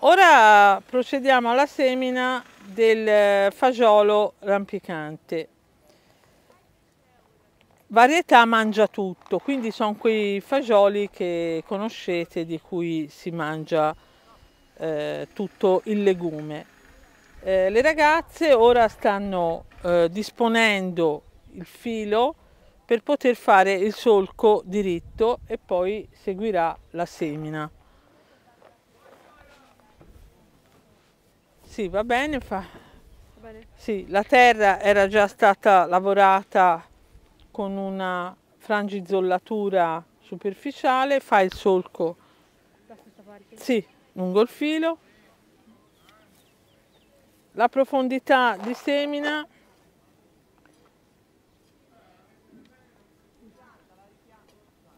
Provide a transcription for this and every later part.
Ora procediamo alla semina del eh, fagiolo rampicante. Varietà mangia tutto, quindi sono quei fagioli che conoscete di cui si mangia eh, tutto il legume. Eh, le ragazze ora stanno eh, disponendo il filo per poter fare il solco diritto e poi seguirà la semina. Sì, va bene, fa. Va bene. Sì, la terra era già stata lavorata con una frangizzollatura superficiale, fa il solco. Sì, lungo il filo. La profondità di semina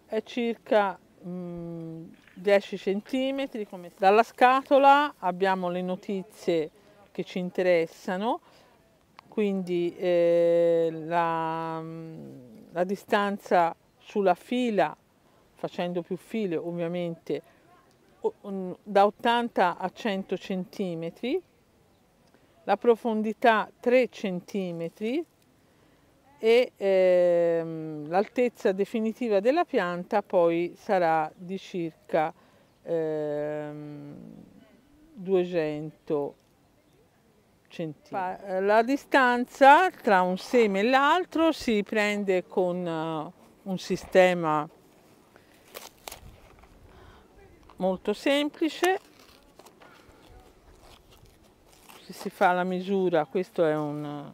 è circa mh, 10 cm dalla scatola abbiamo le notizie che ci interessano, quindi eh, la, mm, la distanza sulla fila, facendo più file ovviamente, da 80 a 100 cm, la profondità 3 cm e ehm, l'altezza definitiva della pianta poi sarà di circa ehm, 200 cm centimetri. Eh, la distanza tra un seme e l'altro si prende con eh, un sistema molto semplice. Se si fa la misura, questo è un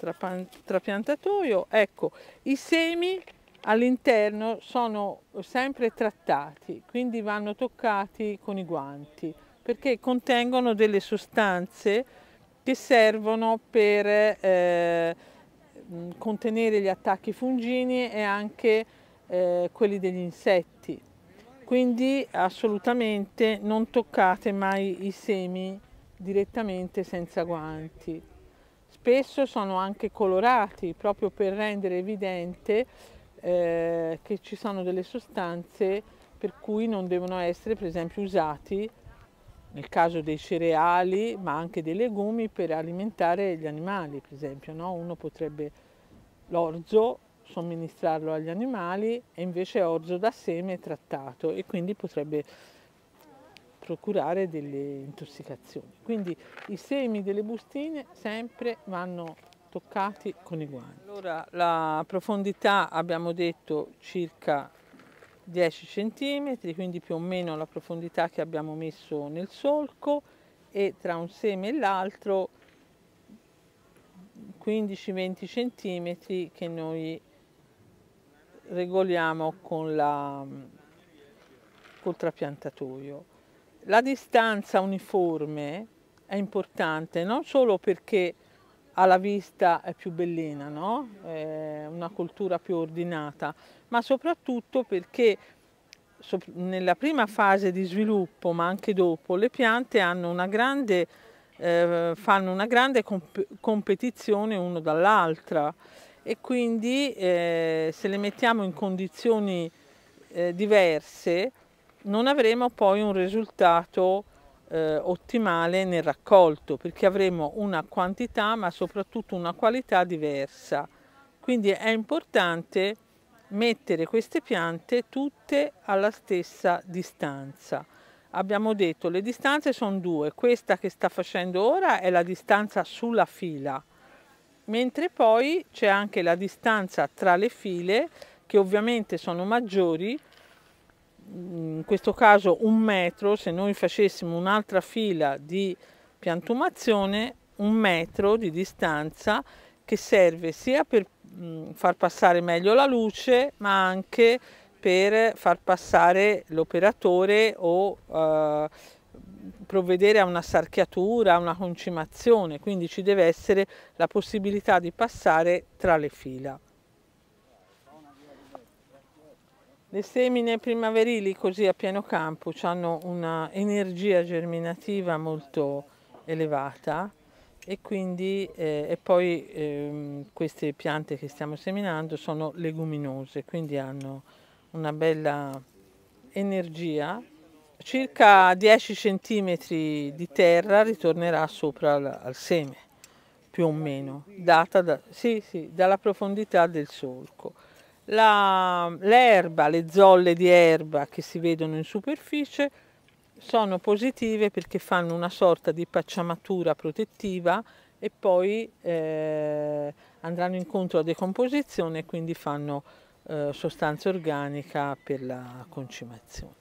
eh, trapiantatoio, ecco, i semi all'interno sono sempre trattati, quindi vanno toccati con i guanti perché contengono delle sostanze che servono per eh, contenere gli attacchi fungini e anche eh, quelli degli insetti. Quindi assolutamente non toccate mai i semi direttamente senza guanti. Spesso sono anche colorati proprio per rendere evidente eh, che ci sono delle sostanze per cui non devono essere per esempio usati nel caso dei cereali ma anche dei legumi per alimentare gli animali per esempio no? uno potrebbe l'orzo somministrarlo agli animali e invece orzo da seme trattato e quindi potrebbe procurare delle intossicazioni quindi i semi delle bustine sempre vanno toccati con i guanti allora la profondità abbiamo detto circa 10 cm, quindi più o meno la profondità che abbiamo messo nel solco e tra un seme e l'altro 15-20 cm che noi regoliamo con la, col trapiantatoio. La distanza uniforme è importante non solo perché alla vista è più bellina, no? è eh, una cultura più ordinata, ma soprattutto perché nella prima fase di sviluppo, ma anche dopo, le piante hanno una grande, eh, fanno una grande comp competizione uno dall'altra e quindi eh, se le mettiamo in condizioni eh, diverse non avremo poi un risultato eh, ottimale nel raccolto perché avremo una quantità ma soprattutto una qualità diversa. Quindi è importante mettere queste piante tutte alla stessa distanza. Abbiamo detto le distanze sono due, questa che sta facendo ora è la distanza sulla fila, mentre poi c'è anche la distanza tra le file che ovviamente sono maggiori in questo caso un metro, se noi facessimo un'altra fila di piantumazione, un metro di distanza che serve sia per mm, far passare meglio la luce, ma anche per far passare l'operatore o eh, provvedere a una sarchiatura, a una concimazione, quindi ci deve essere la possibilità di passare tra le fila. Le semine primaverili così a pieno campo hanno una energia germinativa molto elevata e quindi eh, e poi eh, queste piante che stiamo seminando sono leguminose, quindi hanno una bella energia. Circa 10 cm di terra ritornerà sopra al, al seme, più o meno, data da, sì, sì, dalla profondità del solco l'erba, le zolle di erba che si vedono in superficie sono positive perché fanno una sorta di pacciamatura protettiva e poi eh, andranno incontro a decomposizione e quindi fanno eh, sostanza organica per la concimazione.